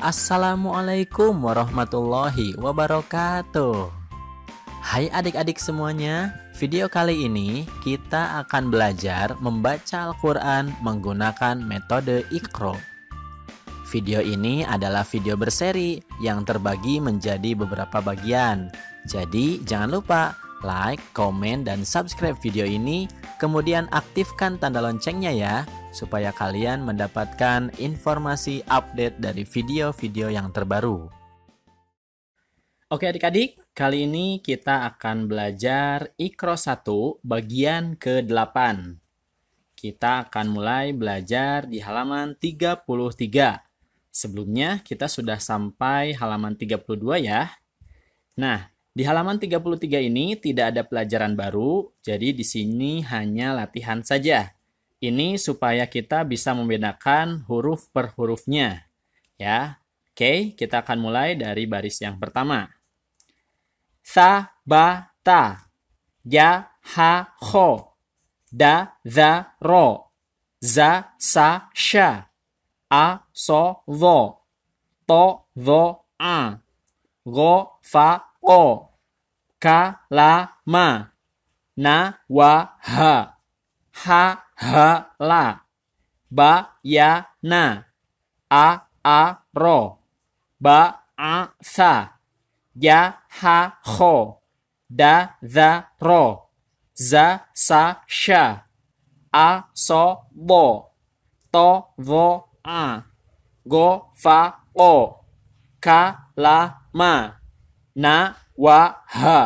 Assalamualaikum warahmatullahi wabarakatuh. Hai adik-adik semuanya, video kali ini kita akan belajar membaca Al-Quran menggunakan metode ikro. Video ini adalah video berseri yang terbagi menjadi beberapa bagian. Jadi jangan lupa like, komen, dan subscribe video ini, kemudian aktifkan tanda loncengnya ya supaya kalian mendapatkan informasi update dari video-video yang terbaru. Oke adik-adik, kali ini kita akan belajar Ikro 1 bagian ke-8. Kita akan mulai belajar di halaman 33. Sebelumnya kita sudah sampai halaman 32 ya. Nah, di halaman 33 ini tidak ada pelajaran baru, jadi di sini hanya latihan saja. Ini supaya kita bisa membedakan huruf per hurufnya. Ya. Oke, kita akan mulai dari baris yang pertama. Sa, ba, ta. Ya, ha, ho. Da, za, ro. Za, sa, sha. A, so, vo. To, vo, a. Go, fa, o. Ka, la, ma. Na, wa, ha. Ha, ha la ba ya na a a ro ba a sa ya ha ho da za ro za sa sha a so bo to vo a go fa o ka la ma na wa ha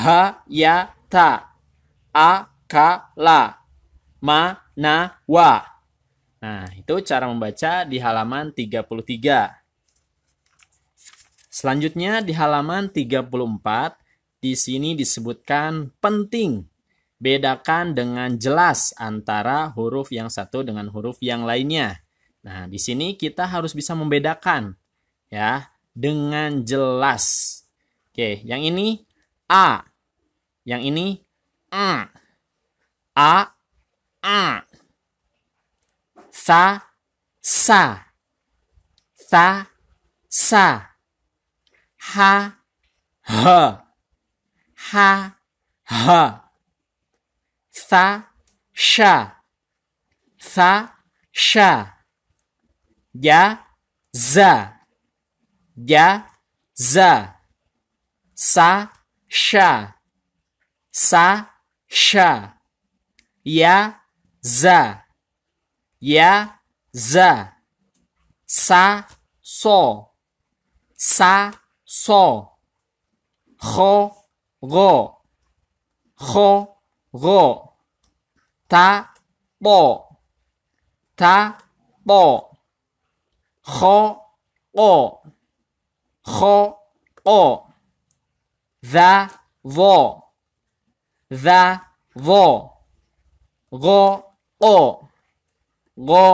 ha ya ta a ka la ma, na, wa. Nah, itu cara membaca di halaman 33. Selanjutnya di halaman 34, di sini disebutkan penting. Bedakan dengan jelas antara huruf yang satu dengan huruf yang lainnya. Nah, di sini kita harus bisa membedakan ya dengan jelas. Oke, yang ini A. Yang ini A. A a sa sa sa sa ha ha ha ha sa sha sa sha ya za ya za sa sha sa sha ya za, ya, za, sa, so, sa, so, kho, go, kho, go, ta, bo, ta, bo, kho, o, kho, o, the, vo, the, vo, go, o go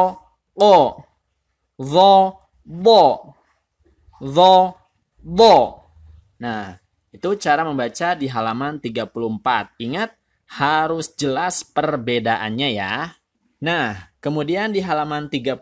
o zo bo zo bo nah itu cara membaca di halaman 34 ingat harus jelas perbedaannya ya nah kemudian di halaman 35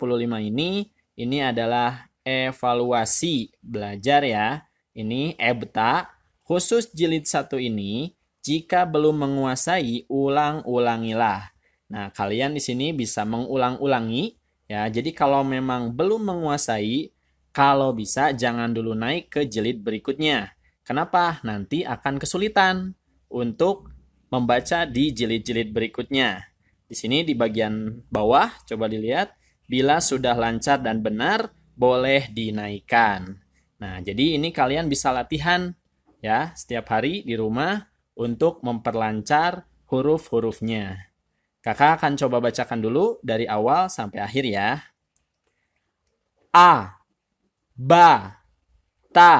ini ini adalah evaluasi belajar ya ini ebta khusus jilid satu ini jika belum menguasai ulang-ulangilah Nah, kalian di sini bisa mengulang-ulangi ya. Jadi kalau memang belum menguasai, kalau bisa jangan dulu naik ke jilid berikutnya. Kenapa? Nanti akan kesulitan untuk membaca di jilid-jilid berikutnya. Di sini di bagian bawah coba dilihat, bila sudah lancar dan benar boleh dinaikkan. Nah, jadi ini kalian bisa latihan ya setiap hari di rumah untuk memperlancar huruf-hurufnya. Kakak akan coba bacakan dulu dari awal sampai akhir ya. A ba ta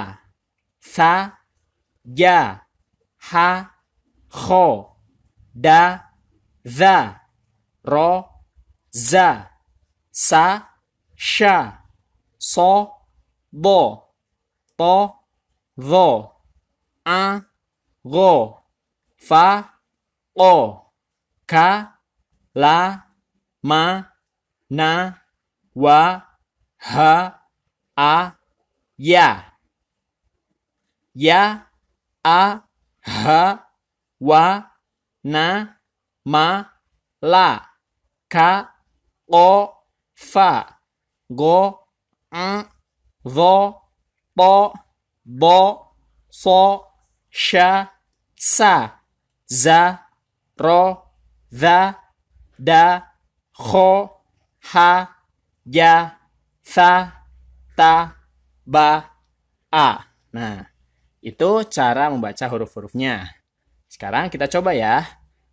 sa ya ha kho da za ro za sa sha so bo to vo a go fa o ka la, ma, na, wa, ha, a, ya. Ya, a, ha, wa, na, ma, la, ka, o, fa, go, n, zo, po, bo, so, sha, sa, za, ro, za, da, kho ha, ja, sa, ta, ba, a. Nah, itu cara membaca huruf-hurufnya. Sekarang kita coba ya.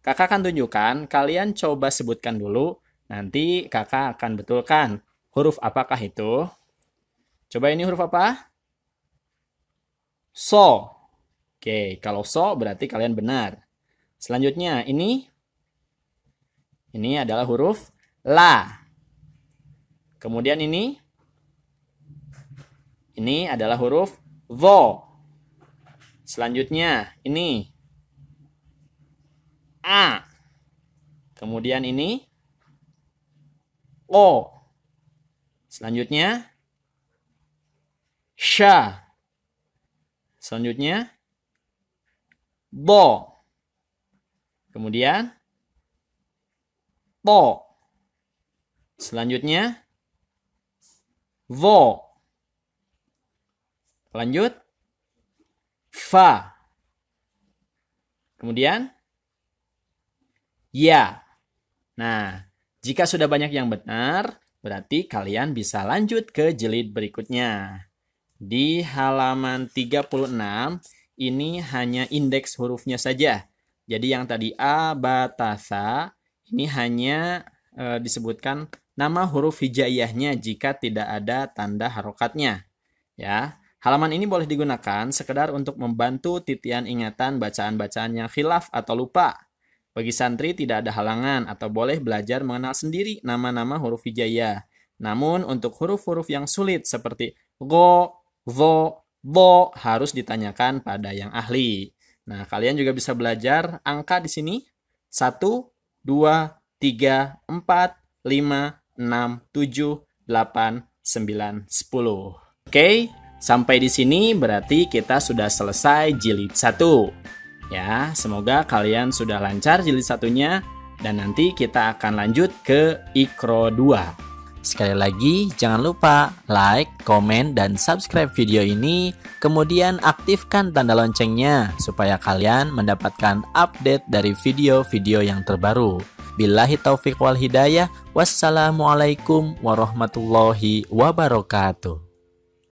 Kakak akan tunjukkan, kalian coba sebutkan dulu, nanti kakak akan betulkan. Huruf apakah itu? Coba ini huruf apa? So. Oke, kalau so berarti kalian benar. Selanjutnya, ini ini adalah huruf la. Kemudian ini ini adalah huruf vo. Selanjutnya ini a. Kemudian ini o. Selanjutnya sha. Selanjutnya bo. Kemudian po. Selanjutnya vo. Lanjut fa. Kemudian ya. Nah, jika sudah banyak yang benar, berarti kalian bisa lanjut ke jilid berikutnya. Di halaman 36 ini hanya indeks hurufnya saja. Jadi yang tadi a batasa ini hanya e, disebutkan nama huruf hijaiyahnya jika tidak ada tanda harokatnya. Ya, halaman ini boleh digunakan sekedar untuk membantu titian ingatan bacaan-bacaan yang khilaf atau lupa. Bagi santri tidak ada halangan atau boleh belajar mengenal sendiri nama-nama huruf hijaiyah. Namun untuk huruf-huruf yang sulit seperti go, vo, bo harus ditanyakan pada yang ahli. Nah, kalian juga bisa belajar angka di sini. 1, 2, 3, 4, 5, 6, 7, 8, 9, 10. Oke, okay? sampai di sini berarti kita sudah selesai jilid 1. Ya, semoga kalian sudah lancar jilid satunya dan nanti kita akan lanjut ke Ikro 2. Sekali lagi, jangan lupa like, komen, dan subscribe video ini. Kemudian aktifkan tanda loncengnya supaya kalian mendapatkan update dari video-video yang terbaru. Billahi taufiq wal hidayah. Wassalamualaikum warahmatullahi wabarakatuh.